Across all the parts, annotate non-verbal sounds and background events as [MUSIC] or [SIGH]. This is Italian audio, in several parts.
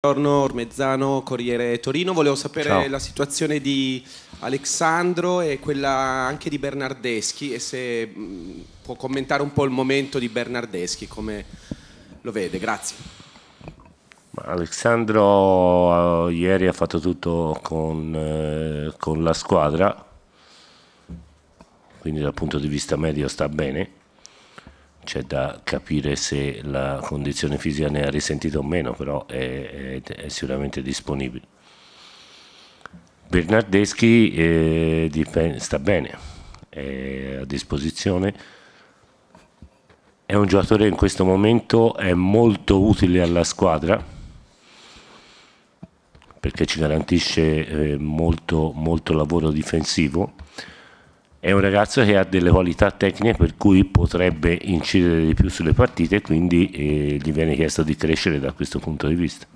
Buongiorno Ormezzano, Corriere Torino, volevo sapere Ciao. la situazione di Alexandro e quella anche di Bernardeschi e se mm, può commentare un po' il momento di Bernardeschi, come lo vede, grazie. Alexandro eh, ieri ha fatto tutto con, eh, con la squadra, quindi dal punto di vista medio sta bene c'è da capire se la condizione fisica ne ha risentito o meno, però è, è, è sicuramente disponibile. Bernardeschi eh, sta bene, è a disposizione, è un giocatore che in questo momento è molto utile alla squadra perché ci garantisce eh, molto, molto lavoro difensivo è un ragazzo che ha delle qualità tecniche per cui potrebbe incidere di più sulle partite quindi eh, gli viene chiesto di crescere da questo punto di vista.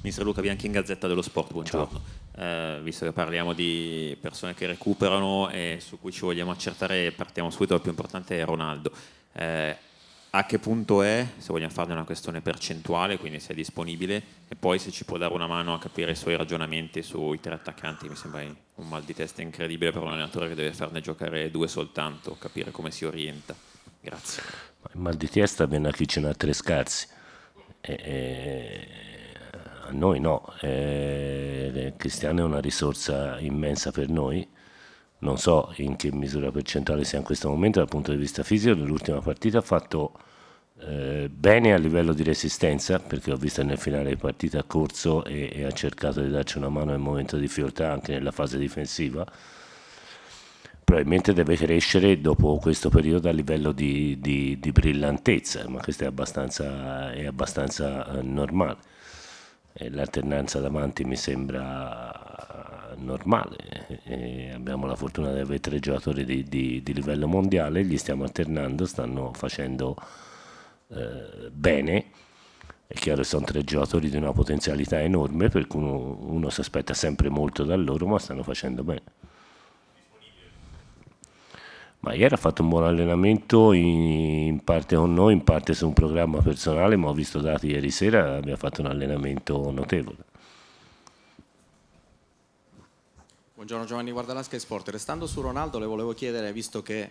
Ministro Luca Bianchi in Gazzetta dello Sport, buongiorno. Eh, visto che parliamo di persone che recuperano e su cui ci vogliamo accertare, partiamo subito dal più importante, Ronaldo. Eh, a che punto è, se vogliamo farne una questione percentuale, quindi se è disponibile, e poi se ci può dare una mano a capire i suoi ragionamenti sui tre attaccanti, mi sembra un mal di testa incredibile per un allenatore che deve farne giocare due soltanto, capire come si orienta. Grazie. Il mal di testa viene a chi ce n'ha tre scarsi. E, eh, e, eh, a noi no, e, eh, Cristiano è una risorsa immensa per noi non so in che misura percentuale sia in questo momento dal punto di vista fisico, nell'ultima partita ha fatto eh, bene a livello di resistenza perché ho visto nel finale di partita ha corso e, e, ha cercato di darci una mano nel momento di difficoltà anche nella fase difensiva probabilmente deve crescere dopo questo periodo a livello di, di, di brillantezza ma questo è abbastanza, è abbastanza eh, normale eh, l'alternanza davanti mi sembra normale, e abbiamo la fortuna di avere tre giocatori di, di, di livello mondiale, li stiamo alternando, stanno facendo eh, bene, è chiaro che sono tre giocatori di una potenzialità enorme, per cui uno, uno si aspetta sempre molto da loro, ma stanno facendo bene. Ma ieri ha fatto un buon allenamento in parte con noi, in parte su un programma personale, ma ho visto dati ieri sera, abbiamo fatto un allenamento notevole. Buongiorno Giovanni Guardalasca e Sport. Restando su Ronaldo le volevo chiedere, visto che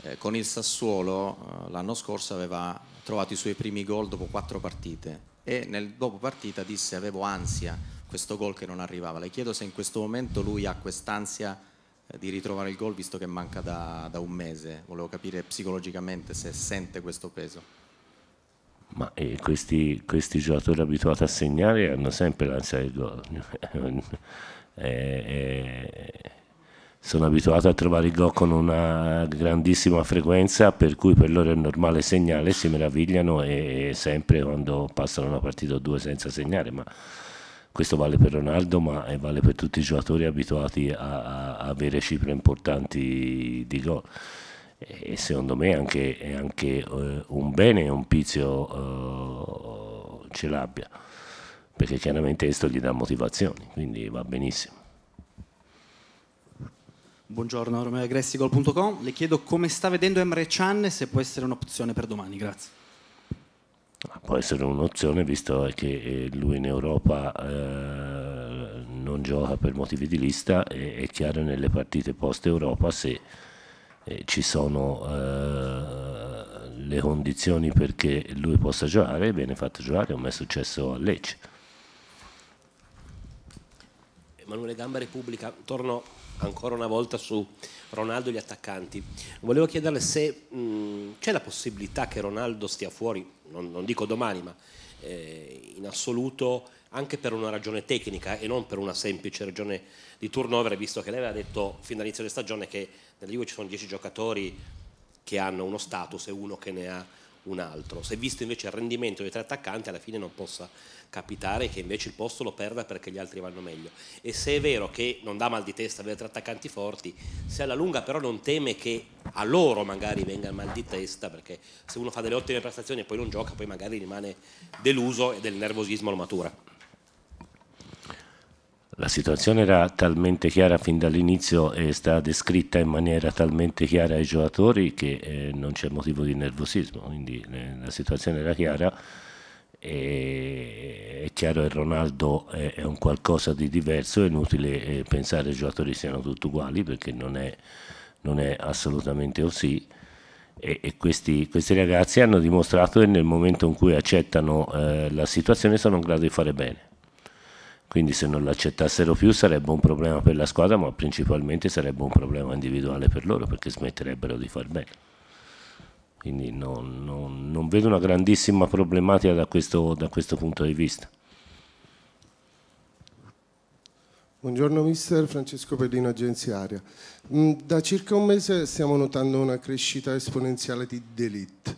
eh, con il Sassuolo eh, l'anno scorso aveva trovato i suoi primi gol dopo quattro partite e nel dopo partita disse avevo ansia questo gol che non arrivava. Le chiedo se in questo momento lui ha quest'ansia eh, di ritrovare il gol visto che manca da, da, un mese. Volevo capire psicologicamente se sente questo peso. Ma eh, questi, questi giocatori abituati a segnare hanno sempre l'ansia del gol. [LAUGHS] e, e sono abituato a trovare il gol con una grandissima frequenza per cui per loro è un normale segnale, si meravigliano e, e sempre quando passano una partita o due senza segnare, ma questo vale per Ronaldo ma vale per tutti i giocatori abituati a, a avere cifre importanti di gol e secondo me anche, anche uh, un bene e un pizio uh, ce l'abbia perché chiaramente questo gli dà motivazioni, quindi va benissimo. Buongiorno, romeoagressigol.com. Le chiedo come sta vedendo Emre Chan e se può essere un'opzione per domani. Grazie. Può essere un'opzione visto che eh, lui in Europa eh, non gioca per motivi di lista e è chiaro nelle partite post-Europa se eh, ci sono eh, le condizioni perché lui possa giocare, viene fatto giocare come è successo a Lecce Manuele Gamba Repubblica, torno ancora una volta su Ronaldo e gli attaccanti. Volevo chiederle se c'è la possibilità che Ronaldo stia fuori, non, non dico domani, ma eh, in assoluto anche per una ragione tecnica e non per una semplice ragione di turnover, visto che lei aveva detto fin dall'inizio della stagione che nella Juve ci sono 10 giocatori che hanno uno status e uno che ne ha un altro. Se visto invece il rendimento dei tre attaccanti, alla fine non possa capitare che invece il posto lo perda perché gli altri vanno meglio. E se è vero che non dà mal di testa avere tre attaccanti forti, se alla lunga però non teme che a loro magari venga il mal di testa, perché se uno fa delle ottime prestazioni e poi non gioca, poi magari rimane deluso e del nervosismo lo matura. La situazione era talmente chiara fin dall'inizio e è stata descritta in maniera talmente chiara ai giocatori che eh, non c'è motivo di nervosismo, quindi eh, la situazione era chiara e è chiaro che Ronaldo è, è un qualcosa di diverso, è inutile eh, pensare che i giocatori siano tutti uguali perché non è, non è assolutamente così. E, questi, questi, ragazzi hanno dimostrato che nel momento in cui accettano eh, la situazione sono in grado di fare bene quindi se non l'accettassero più sarebbe un problema per la squadra, ma principalmente sarebbe un problema individuale per loro perché smetterebbero di far bene. Quindi non, non, non vedo una grandissima problematica da questo, da questo punto di vista. Buongiorno mister, Francesco Pellino, agenzia Aria. Mm, da circa un mese stiamo notando una crescita esponenziale di delete.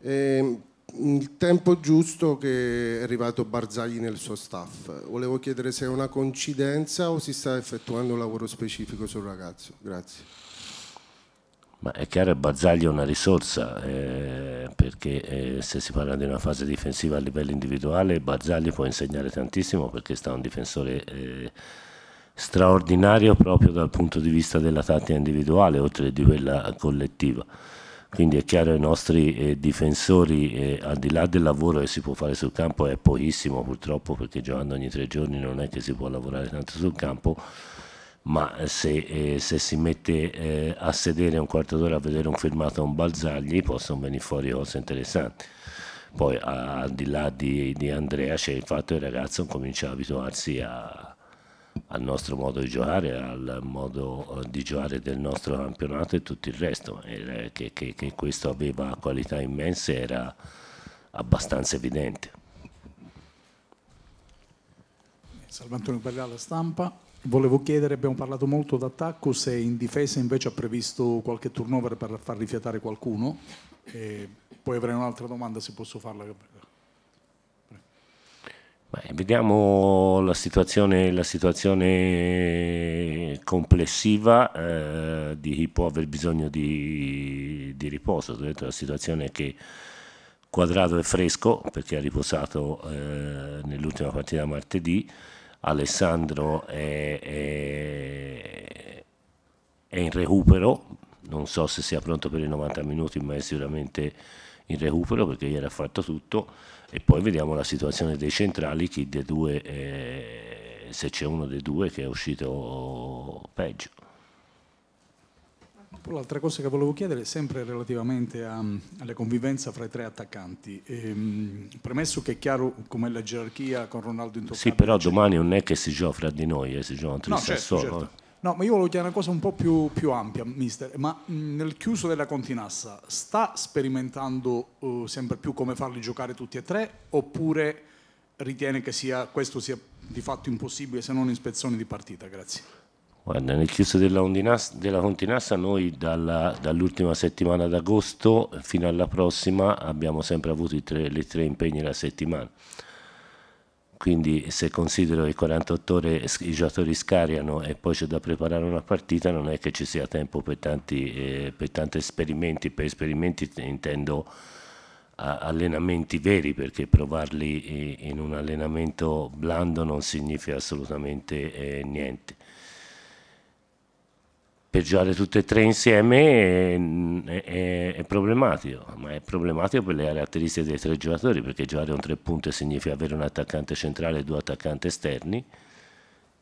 Ehm, il tempo giusto che è arrivato Barzagli nel suo staff. Volevo chiedere se è una coincidenza o si sta effettuando un lavoro specifico sul ragazzo. Grazie. Ma è chiaro che Barzagli è una risorsa eh, perché eh, se si parla di una fase difensiva a livello individuale Barzagli può insegnare tantissimo perché sta un difensore eh, straordinario proprio dal punto di vista della tattica individuale oltre di quella collettiva quindi è chiaro i nostri eh, difensori, eh, al di là del lavoro che si può fare sul campo, è pochissimo purtroppo perché giocando ogni tre giorni non è che si può lavorare tanto sul campo, ma se, eh, se si mette eh, a sedere un quarto d'ora a vedere un filmato a un balzagli possono venire fuori cose interessanti. Poi al di là di, di Andrea c'è il fatto che il ragazzo comincia ad abituarsi a, al nostro modo di giocare, al modo eh, di giocare del nostro campionato e tutto il resto. E eh, che, che, che questo aveva qualità immense era abbastanza evidente. Salvatore Barrià la stampa. Volevo chiedere, abbiamo parlato molto d'attacco, se in difesa invece ha previsto qualche turnover per far rifiatare qualcuno. E poi avrei un'altra domanda se posso farla Beh, vediamo la situazione, la situazione complessiva eh, di chi può aver bisogno di, di riposo. Ho detto la situazione è che Quadrado è fresco perché ha riposato eh, nell'ultima partita martedì. Alessandro è, è, è in recupero, non so se sia pronto per i 90 minuti, ma è sicuramente in recupero perché ieri ha fatto tutto e poi vediamo la situazione dei centrali, chi dei due, eh, se c'è uno dei due che è uscito peggio. L'altra cosa che volevo chiedere è sempre relativamente a, alle convivenze fra i tre attaccanti. Ehm, premesso che è chiaro com'è la gerarchia con Ronaldo in tocca. Sì, però domani non è che si gioca fra di noi, eh, si gioca tra no, certo, Sassuolo. Certo. Eh. No, ma io volevo chiedere una cosa un po' più, più ampia, mister, ma mh, mm, nel chiuso della continassa sta sperimentando uh, sempre più come farli giocare tutti e tre oppure ritiene che sia, questo sia di fatto impossibile se non in spezzoni di partita? Grazie. Guarda, nel chiuso della, della continassa noi dall'ultima settimana d'agosto fino alla prossima abbiamo sempre avuto tre, le tre impegni la settimana quindi se considero i 48 ore i giocatori scariano e poi c'è da preparare una partita non è che ci sia tempo per tanti, eh, per tanti esperimenti, per esperimenti intendo allenamenti veri perché provarli in un allenamento blando non significa assolutamente eh, niente per giocare tutte e tre insieme è, è, è, problematico, ma è problematico per le caratteristiche dei tre giocatori, perché giocare con tre punte significa avere un attaccante centrale e due attaccanti esterni,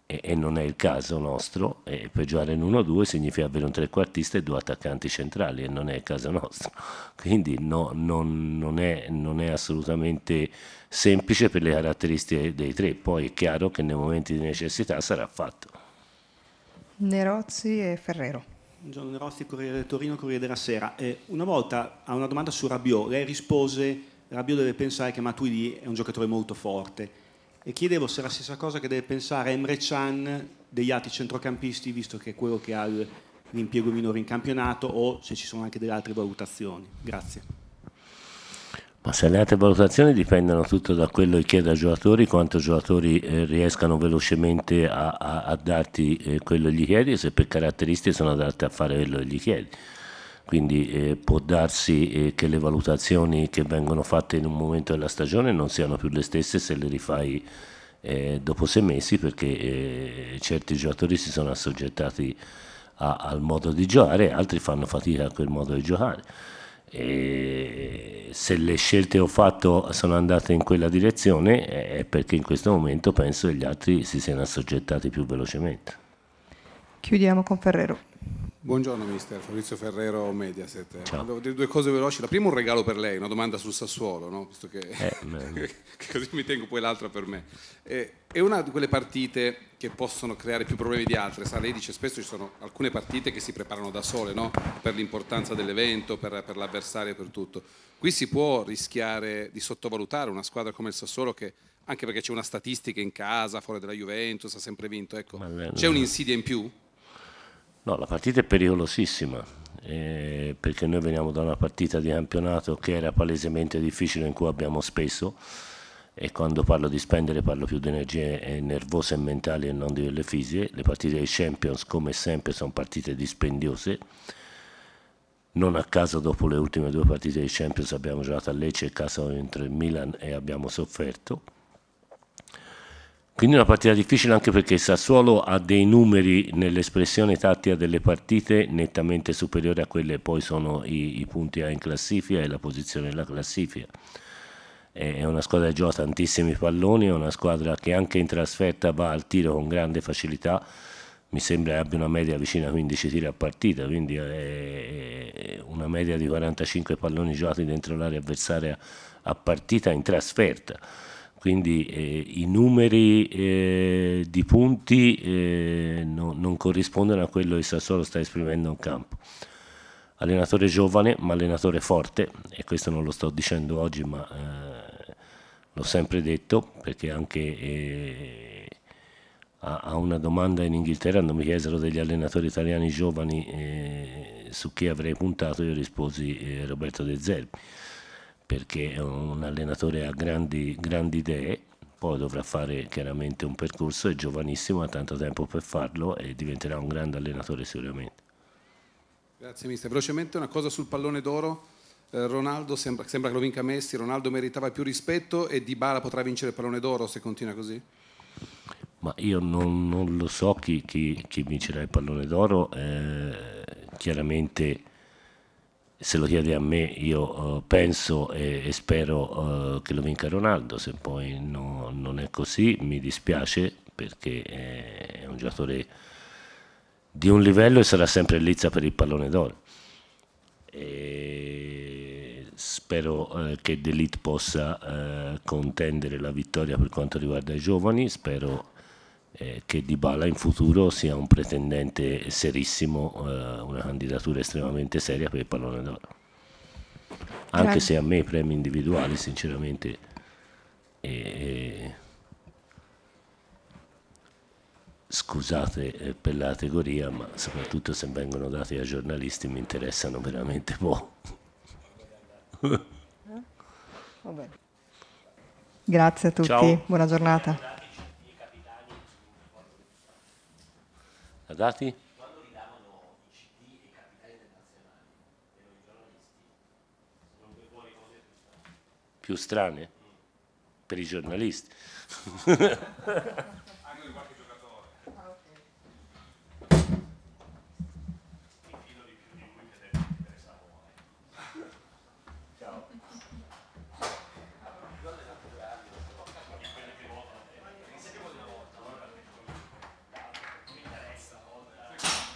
e, e non è il caso nostro, e per giocare in 1-2 significa avere un trequartista e due attaccanti centrali, e non è il caso nostro. [LAUGHS] Quindi no, non, non, è, non è assolutamente semplice per le caratteristiche dei tre, poi è chiaro che nei momenti di necessità sarà fatto. Nerozzi e Ferrero. Buongiorno Nerozzi, Corriere del Torino, Corriere della Sera. Eh, una volta a una domanda su Rabiot, lei rispose Rabiot deve pensare che Matuidi è un giocatore molto forte e chiedevo se è la stessa cosa che deve pensare Emre Can degli altri centrocampisti, visto che è quello che ha l'impiego minore in campionato, o se ci sono anche delle altre valutazioni. Grazie. Ma se le altre valutazioni dipendono tutto da quello che chiede ai giocatori, quanto i giocatori eh, riescano velocemente a, a, a darti eh, quello che gli chiedi e se per caratteristiche sono adatte a fare quello che gli chiedi. Quindi eh, può darsi eh, che le valutazioni che vengono fatte in un momento della stagione non siano più le stesse se le rifai eh, dopo sei mesi perché eh, certi giocatori si sono assoggettati a, al modo di giocare e altri fanno fatica a quel modo di giocare e se le scelte che ho fatto sono andate in quella direzione è perché in questo momento penso che gli altri si siano assoggettati più velocemente. Chiudiamo con Ferrero. Buongiorno mister, Fabrizio Ferrero Mediaset. Ciao. Devo dire due cose veloci. La prima un regalo per lei, una domanda sul Sassuolo, no? visto che, eh, [LAUGHS] che, così mi tengo poi l'altra per me. Eh, è una di quelle partite che possono creare più problemi di altre. Sa, lei dice spesso ci sono alcune partite che si preparano da sole, no? per l'importanza dell'evento, per, per l'avversario e per tutto. Qui si può rischiare di sottovalutare una squadra come il Sassuolo che anche perché c'è una statistica in casa, fuori dalla Juventus, ha sempre vinto. Ecco. C'è un'insidia in più? No, la partita è pericolosissima, eh, perché noi veniamo da una partita di campionato che era palesemente difficile in cui abbiamo speso e quando parlo di spendere parlo più di energie eh, nervose e mentali e non di quelle fisiche. Le partite dei Champions come sempre sono partite dispendiose. Non a caso dopo le ultime due partite dei Champions abbiamo giocato a Lecce e a caso il Milan e abbiamo sofferto quindi una partita difficile anche perché Sassuolo ha dei numeri nell'espressione tattica delle partite nettamente superiori a quelli che poi sono i, i, punti in classifica e la posizione della classifica. È una squadra che gioca tantissimi palloni, è una squadra che anche in trasferta va al tiro con grande facilità, mi sembra che abbia una media vicina a 15 tiri a partita, quindi è una media di 45 palloni giocati dentro l'area avversaria a partita in trasferta quindi eh, i numeri eh, di punti eh, no, non corrispondono a quello che Sassuolo sta esprimendo in campo. Allenatore giovane, ma allenatore forte, e questo non lo sto dicendo oggi, ma eh, l'ho sempre detto, perché anche eh, a, a, una domanda in Inghilterra quando mi chiesero degli allenatori italiani giovani eh, su chi avrei puntato, io risposi Roberto De Zerbi perché è un allenatore a grandi, grandi idee, poi dovrà fare chiaramente un percorso, è giovanissimo, ha tanto tempo per farlo e diventerà un grande allenatore sicuramente. Grazie mister, velocemente una cosa sul pallone d'oro, eh, Ronaldo sembra, sembra, che lo vinca Messi, Ronaldo meritava più rispetto e Di Bala potrà vincere il pallone d'oro se continua così? Ma io non, non lo so chi, chi, chi, vincerà il pallone d'oro, eh, chiaramente se lo chiede a me io eh, penso e, e spero eh, che lo vinca Ronaldo, se poi no, non è così mi dispiace perché eh, è un giocatore di un livello e sarà sempre Lizza per il pallone d'oro. spero eh, che Delete possa eh, contendere la vittoria per quanto riguarda i giovani, spero eh, che Dybala in futuro sia un pretendente serissimo, eh, una candidatura estremamente seria per il pallone d'oro. Anche Grazie. se a me i premi individuali sinceramente eh, eh scusate eh, per la categoria, ma soprattutto se vengono dati a giornalisti mi interessano veramente poco. Eh? Grazie a tutti, Ciao. buona giornata. Adati? Quando ridavano i CD e capitali internazionali, erano i giornalisti, sono due buone cose più strane. Più strane? Mm. Per i giornalisti. [LAUGHS]